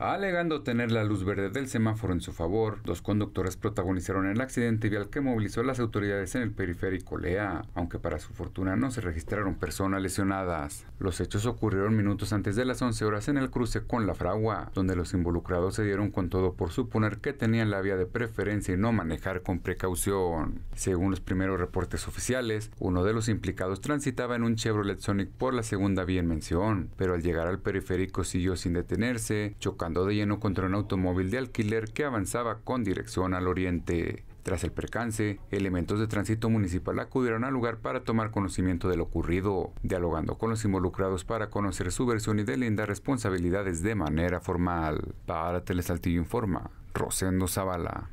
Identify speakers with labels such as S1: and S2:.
S1: Alegando tener la luz verde del semáforo en su favor, dos conductores protagonizaron el accidente vial que movilizó a las autoridades en el periférico Lea, aunque para su fortuna no se registraron personas lesionadas. Los hechos ocurrieron minutos antes de las 11 horas en el cruce con La Fragua, donde los involucrados se dieron con todo por suponer que tenían la vía de preferencia y no manejar con precaución. Según los primeros reportes oficiales, uno de los implicados transitaba en un Chevrolet Sonic por la segunda vía en mención, pero al llegar al periférico siguió sin detenerse, chocando de lleno contra un automóvil de alquiler que avanzaba con dirección al oriente. Tras el percance, elementos de tránsito municipal acudieron al lugar para tomar conocimiento de lo ocurrido, dialogando con los involucrados para conocer su versión y delindar responsabilidades de manera formal. Para Telesaltillo informa, Rosendo Zavala.